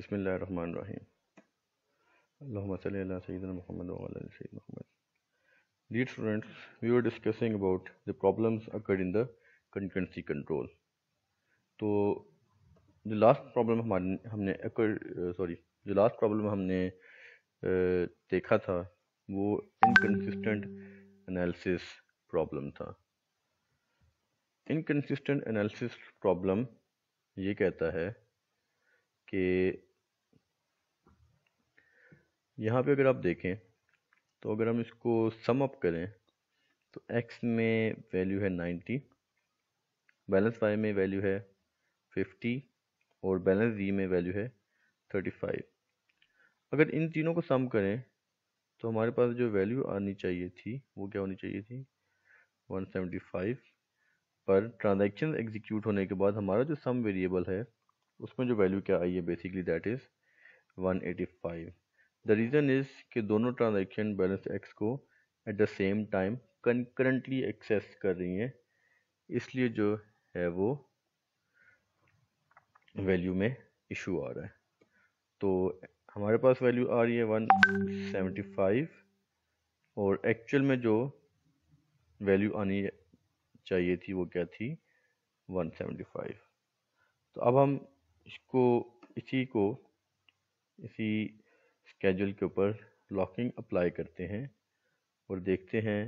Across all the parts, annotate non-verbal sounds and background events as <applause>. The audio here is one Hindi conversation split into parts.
बसमीम Allahumma Muhammad wa Muhammad. Dear students, we were discussing about the problems occurred in the concurrency control. तो जो लास्ट प्रॉब्लम हमारे हमने सॉरी जो लास्ट प्रॉब्लम हमने देखा था वो इनकन्सिस्टेंट एनालिसिस प्रॉब्लम था इनकन्सिस्टेंट एनालिसिस प्रॉब्लम ये कहता है कि यहाँ पे अगर आप देखें तो अगर हम इसको सम अप करें तो एक्स में वैल्यू है नाइन्टी बैलेंस वाई में वैल्यू है फिफ्टी और बैलेंस जी में वैल्यू है थर्टी फाइव अगर इन तीनों को सम करें तो हमारे पास जो वैल्यू आनी चाहिए थी वो क्या होनी चाहिए थी वन सेवेंटी फाइव पर ट्रांज़ेक्शन एग्जीक्यूट होने के बाद हमारा जो सम वेरिएबल है उसमें जो वैल्यू क्या आई है basically that is one eighty five the reason is कि दोनों ट्रांजेक्शन बैलेंस एक्स को at the same time concurrently access कर रही हैं इसलिए जो है वो वैल्यू में इशू आ रहा है तो हमारे पास वैल्यू आ रही है वन सेवेंटी फाइव और एक्चुअल में जो वैल्यू आनी चाहिए थी वो क्या थी वन सेवेंटी फाइव तो अब हम इसको इसी को इसी कैजुअल के ऊपर लॉकिंग अप्लाई करते हैं और देखते हैं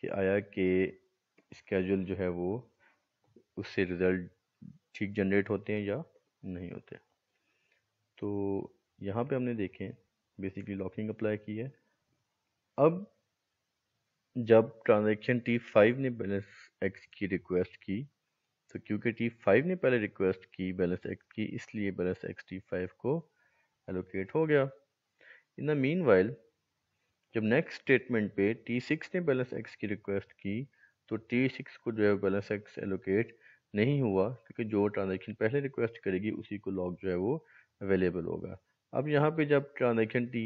कि आया कि स्केजुअल जो है वो उससे रिज़ल्ट ठीक जनरेट होते हैं या नहीं होते तो यहाँ पे हमने देखें बेसिकली लॉकिंग अप्लाई की है अब जब ट्रांजैक्शन टी फाइव ने बैलेंस एक्स की रिक्वेस्ट की तो क्योंकि टी फाइव ने पहले रिक्वेस्ट की बैलेंस एक्स की इसलिए बैलेंस एक्स टी फाइव को एलोकेट हो गया इन द मीन वाइल जब नेक्स्ट स्टेटमेंट पे T6 ने बैलेंस एक्स की रिक्वेस्ट की तो T6 को जो है बैलेंस X एलोकेट नहीं हुआ क्योंकि जो ट्रांजेक्शन पहले रिक्वेस्ट करेगी उसी को लॉक जो है वो अवेलेबल होगा अब यहाँ पे जब ट्रांजेक्शन टी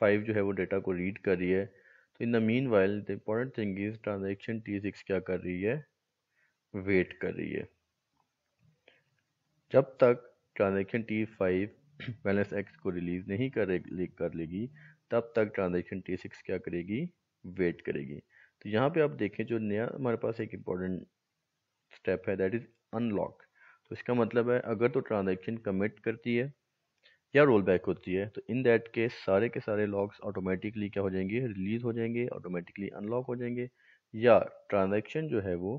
फाइव जो है वो डेटा को रीड कर रही है तो in the meanwhile the important thing is transaction T six क्या कर रही है वेट कर रही है जब तक transaction T five balance <clears throat> X को रिलीज नहीं करे कर लेगी तब तक ट्रांजेक्शन टी सिक्स क्या करेगी वेट करेगी तो यहाँ पे आप देखें जो नया हमारे पास एक इम्पॉर्टेंट स्टेप है दैट इज़ अनलॉक तो इसका मतलब है अगर तो ट्रांजेक्शन कमिट करती है या रोल बैक होती है तो इन दैट केस सारे के सारे लॉक्स ऑटोमेटिकली क्या हो जाएंगे रिलीज़ हो जाएंगे ऑटोमेटिकली अनलॉक हो जाएंगे या ट्रांजेक्शन जो है वो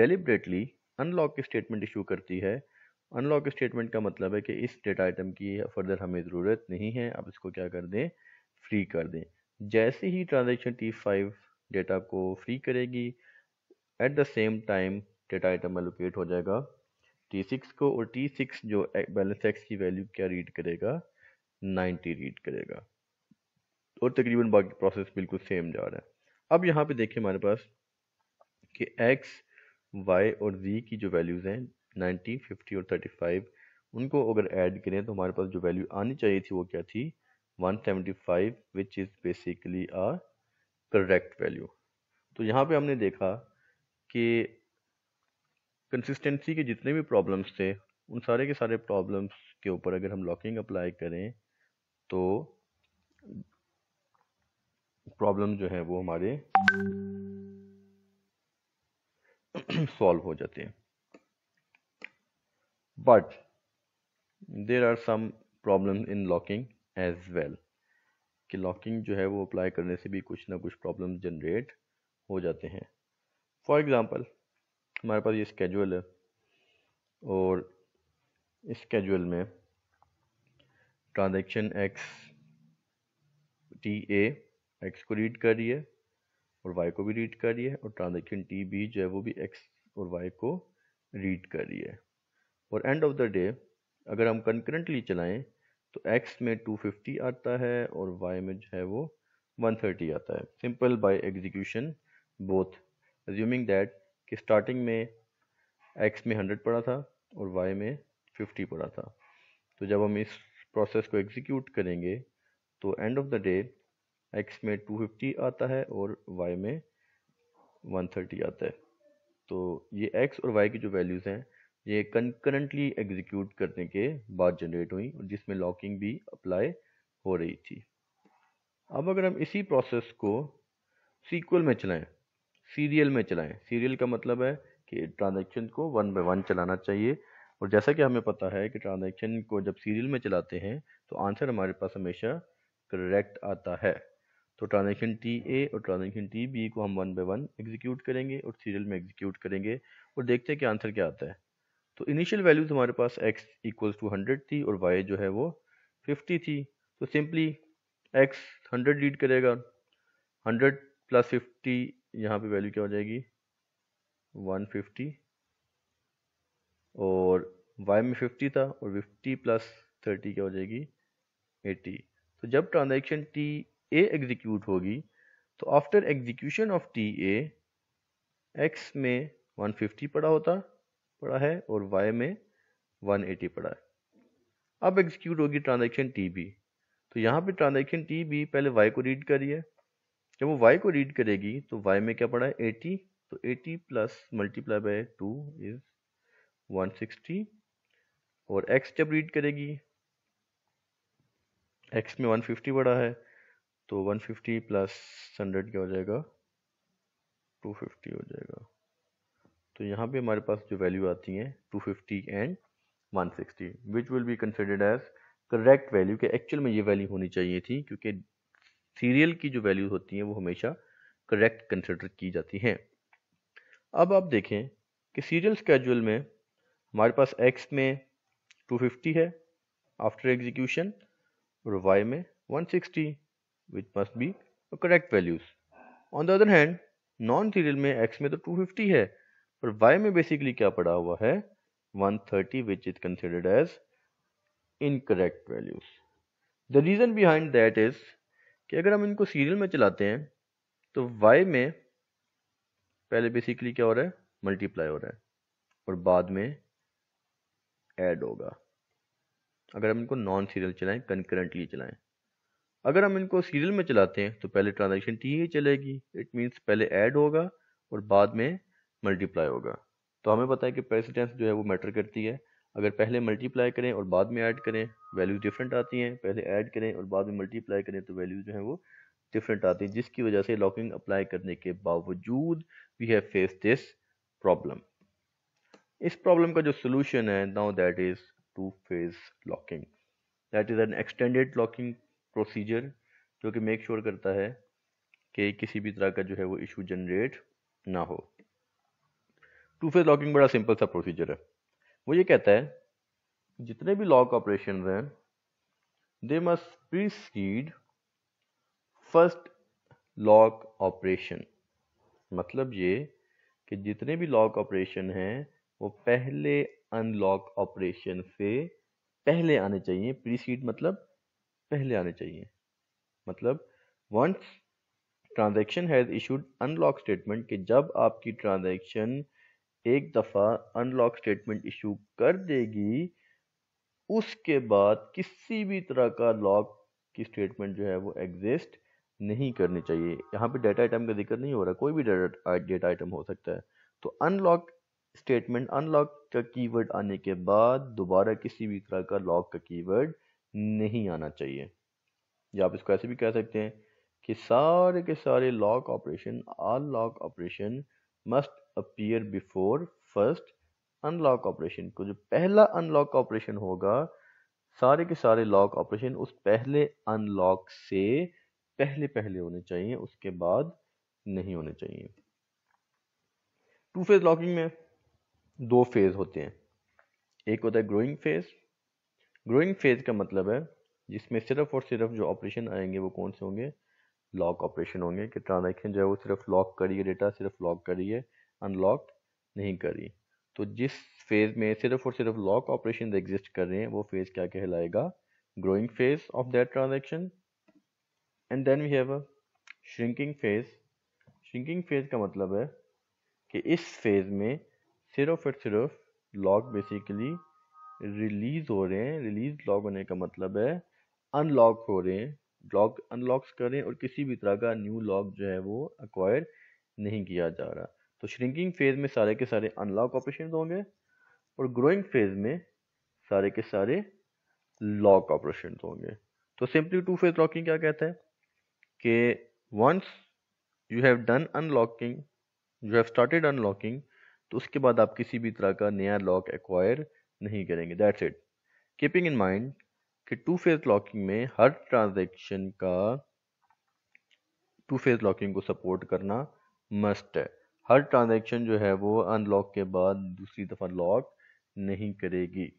डेलिब्रेटली अनलॉक की स्टेटमेंट इशू करती है अनलॉक स्टेटमेंट का मतलब है कि इस डेटा आइटम की फर्दर हमें ज़रूरत नहीं है आप इसको क्या कर दें फ्री कर दें जैसे ही ट्रांजेक्शन टी फाइव डेटा को फ्री करेगी at the same time data item allocate हो जाएगा टी सिक्स को और टी सिक्स जो बैलेंस एक्स की वैल्यू क्या रीड करेगा नाइन्टी रीड करेगा और तकरीबन बाकी प्रोसेस बिल्कुल सेम जा रहा है अब यहाँ पे देखिए हमारे पास कि एक्स वाई और जी की जो वैल्यूज़ हैं नाइन्टी फिफ्टी और थर्टी फाइव उनको अगर ऐड करें तो हमारे पास जो वैल्यू आनी चाहिए थी वो क्या थी one seventy five which is basically a correct value तो यहाँ पे हमने देखा कि कंसिस्टेंसी के जितने भी प्रॉब्लम्स थे उन सारे के सारे प्रॉब्लम्स के ऊपर अगर हम लॉकिंग अप्लाई करें तो प्रॉब्लम जो है वो हमारे सॉल्व हो जाते हैं but there are some problem in locking as well कि लॉकिंग जो है वो अप्लाई करने से भी कुछ ना कुछ प्रॉब्लम जनरेट हो जाते हैं फॉर एग्ज़ाम्पल हमारे पास ये स्केजुअल है और स्केजुअल में transaction X T A X को रीड कर रही है और वाई को भी रीड कर रही है और ट्रांजेक्शन टी बी जो है वो भी एक्स और वाई को रीड कर रही है और एंड ऑफ द डे अगर हम कंकरेंटली चलाएं तो x में 250 आता है और y में जो है वो 130 आता है simple by execution both assuming that कि स्टार्टिंग में x में 100 पड़ा था और y में 50 पड़ा था तो जब हम इस प्रोसेस को एग्जीक्यूट करेंगे तो end of the day x में 250 आता है और y में 130 आता है तो ये x और y की जो वैल्यूज़ हैं ये कंकरेंटली एग्जीक्यूट करने के बाद जनरेट हुई जिसमें लॉकिंग भी अप्लाई हो रही थी अब अगर हम इसी प्रोसेस को सीक्वल में चलाएं सीरियल में चलाएं सीरियल का मतलब है कि ट्रांजेक्शन को वन बाय वन चलाना चाहिए और जैसा कि हमें पता है कि ट्रांजेक्शन को जब सीरियल में चलाते हैं तो आंसर हमारे पास हमेशा करेक्ट आता है तो ट्रांजेक्शन टी ए और ट्रांजेक्शन टी बी को हम वन बाय वन एग्जीक्यूट करेंगे और सीरियल में एग्जीक्यूट करेंगे और देखते हैं कि आंसर क्या आता है तो इनिशियल वैल्यूज हमारे पास x इक्वल्स टू हंड्रेड थी और y जो है वो फिफ्टी थी तो सिंपली x हंड्रेड लीड करेगा हंड्रेड प्लस फिफ्टी यहाँ पे वैल्यू क्या हो जाएगी वन फिफ्टी और y में फिफ्टी था और फिफ्टी प्लस थर्टी क्या हो जाएगी 80 तो जब ट्रांजेक्शन टी ए एग्जीक्यूट होगी तो after execution of T A X में 150 पड़ा होता पड़ा है और वाई में 180 पड़ा है अब एग्जीक्यूट होगी ट्रांजेक्शन टी बी तो यहाँ पे ट्रांजेक्शन टी बी पहले वाई को रीड करिए है जब वो वाई को रीड करेगी तो वाई में क्या पड़ा है एटी तो eighty plus multiply by two is 160 और एक्स जब रीड करेगी एक्स में 150 पड़ा है तो 150 प्लस 100 क्या हो जाएगा 250 हो जाएगा तो यहाँ पे हमारे पास जो वैल्यू आती हैं 250 and 160 sixty which will be considered as correct value के एक्चुअल में ये वैल्यू होनी चाहिए थी क्योंकि सीरियल की जो वैल्यू होती हैं वो हमेशा करेक्ट कंसिडर की जाती हैं अब आप देखें कि सीरियल स्केजुअल में हमारे पास एक्स में 250 है आफ्टर एग्जीक्यूशन और वाई में 160 sixty which must be correct values on the other hand non serial में एक्स में तो 250 है और y में बेसिकली क्या पड़ा हुआ है 130 which is considered as incorrect values the reason behind that is कि अगर हम इनको सीरियल में चलाते हैं तो y में पहले बेसिकली क्या हो रहा है मल्टीप्लाई हो रहा है और बाद में ऐड होगा अगर हम इनको नॉन सीरियल चलाएं कंकरेंटली चलाएं अगर हम इनको सीरियल में चलाते हैं तो पहले ट्रांजेक्शन टी ही चलेगी इट मीन्स पहले ऐड होगा और बाद में मल्टीप्लाई होगा तो हमें पता है कि प्रेसिडेंस जो है वो मैटर करती है अगर पहले मल्टीप्लाई करें और बाद में ऐड करें वैल्यू डिफरेंट आती हैं पहले ऐड करें और बाद में मल्टीप्लाई करें तो वैल्यू जो है वो डिफरेंट आती है जिसकी वजह से लॉकिंग अप्लाई करने के बावजूद we have face this problem इस प्रॉब्लम का जो सोल्यूशन है now that is two phase locking that is an extended locking procedure जो कि मेक श्योर करता है कि किसी भी तरह का जो है वो इशू जनरेट ना हो टू फेज लॉकिंग बड़ा सिंपल सा प्रोसीजर है वो ये कहता है जितने भी लॉक ऑपरेशन हैं they must precede first lock operation मतलब ये कि जितने भी लॉक ऑपरेशन हैं वो पहले अनलॉक ऑपरेशन से पहले आने चाहिए प्रीसीड मतलब पहले आने चाहिए मतलब once transaction has issued unlock statement कि जब आपकी ट्रांजेक्शन एक दफ़ा अनलॉक स्टेटमेंट इशू कर देगी उसके बाद किसी भी तरह का लॉक की स्टेटमेंट जो है वो एग्जिस्ट नहीं करनी चाहिए यहाँ पे डेटा आइटम का जिक्र नहीं हो रहा कोई भी डेटा डेटा आइटम हो सकता है तो अनलॉक स्टेटमेंट अनलॉक का कीवर्ड आने के बाद दोबारा किसी भी तरह का लॉक का कीवर्ड नहीं आना चाहिए या आप इसको ऐसे भी कह सकते हैं कि सारे के सारे lock operation unlock lock operation must appear before first unlock operation को जो पहला अनलॉक ऑपरेशन होगा सारे के सारे लॉक ऑपरेशन उस पहले अनलॉक से पहले पहले होने चाहिए उसके बाद नहीं होने चाहिए टू फेज लॉकिंग में दो फेज होते हैं एक होता है ग्रोइंग फेज ग्रोइंग फेज का मतलब है जिसमें सिर्फ और सिर्फ जो ऑपरेशन आएंगे वो कौन से होंगे लॉक ऑपरेशन होंगे कि ट्रांजेक्शन जो है वो सिर्फ लॉक करिए डेटा सिर्फ लॉक करिए अनलॉक नहीं करी तो जिस फेज़ में सिर्फ और सिर्फ लॉक ऑपरेशन एग्जिस्ट कर रहे हैं वो फेज़ क्या कहलाएगा growing phase of that transaction and then we have a shrinking phase shrinking phase का मतलब है कि इस फेज में सिर्फ और सिर्फ लॉक बेसिकली रिलीज हो रहे हैं रिलीज लॉक होने का मतलब है अनलॉक हो रहे हैं लॉक अनलॉक्स कर रहे हैं और किसी भी तरह का न्यू लॉक जो है वो अक्वायर नहीं किया जा रहा तो श्रिंकिंग फेज में सारे के सारे अनलॉक ऑपरेशन होंगे और ग्रोइंग फेज में सारे के सारे लॉक ऑपरेशन होंगे तो सिंपली टू फेज लॉकिंग क्या कहता है कि once you have done unlocking you have started unlocking तो उसके बाद आप किसी भी तरह का नया लॉक एक्वायर नहीं करेंगे that's it keeping in mind कि टू फेज लॉकिंग में हर ट्रांजेक्शन का टू फेज लॉकिंग को सपोर्ट करना मस्ट है हर ट्रांजेक्शन जो है वो अनलॉक के बाद दूसरी दफ़ा लॉक नहीं करेगी